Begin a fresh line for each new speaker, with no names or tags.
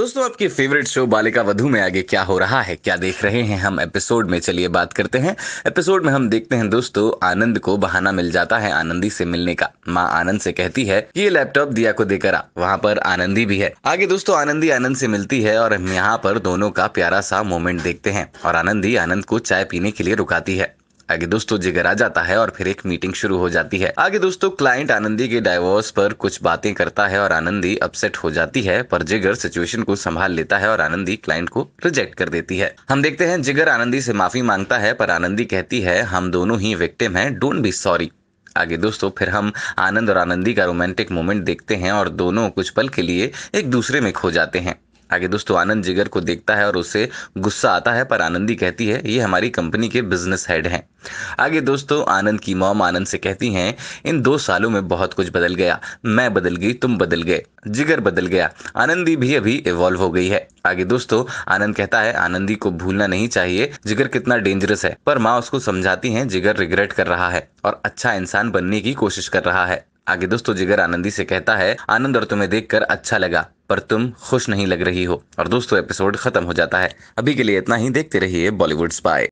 दोस्तों आपके favourite show बालिका वधु में आगे क्या हो रहा है क्या देख रहे हैं हम एपिसोड में चलिए बात करते हैं एपिसोड में हम देखते हैं दोस्तों आनंद को बहाना मिल जाता है आनंदी से मिलने का माँ आनंद से कहती है कि ये लैपटॉप दिया को देकर आ वहाँ पर आनंदी भी है आगे दोस्तों आनंदी आनंद से मिलती है और हम यहाँ पर दोनों का प्यारा सा मोमेंट देखते हैं और आनंदी आनंद को चाय पीने के लिए रुकाती है आगे दोस्तों जिगर आ जाता है और फिर एक मीटिंग शुरू हो जाती है आगे दोस्तों क्लाइंट आनंदी के डायवोर्स पर कुछ बातें करता है और आनंदी अपसेट हो जाती है पर जिगर सिचुएशन को संभाल लेता है और आनंदी क्लाइंट को रिजेक्ट कर देती है हम देखते हैं जिगर आनंदी से माफी मांगता है पर आनंदी कहती है हम दोनों ही विक्टिम है डोंट बी सॉरी आगे दोस्तों फिर हम आनंद और आनंदी का रोमांटिक मोमेंट देखते हैं और दोनों कुछ पल के लिए एक दूसरे में खो जाते हैं आगे दोस्तों आनंद जिगर को देखता है और उसे गुस्सा आता है पर आनंदी कहती है ये हमारी कंपनी के बिजनेस हेड हैं आगे दोस्तों आनंद की मॉम आनंद से कहती हैं इन दो सालों में बहुत कुछ बदल गया मैं बदल गई तुम बदल गए जिगर बदल गया आनंदी भी अभी इवॉल्व हो गई है आगे दोस्तों आनंद कहता है आनंदी को भूलना नहीं चाहिए जिगर कितना डेंजरस है पर माँ उसको समझाती है जिगर रिग्रेट कर रहा है और अच्छा इंसान बनने की कोशिश कर रहा है आगे दोस्तों जिगर आनंदी से कहता है आनंद और तुम्हें देखकर अच्छा लगा पर तुम खुश नहीं लग रही हो और दोस्तों एपिसोड खत्म हो जाता है अभी के लिए इतना ही देखते रहिए बॉलीवुड स्पाई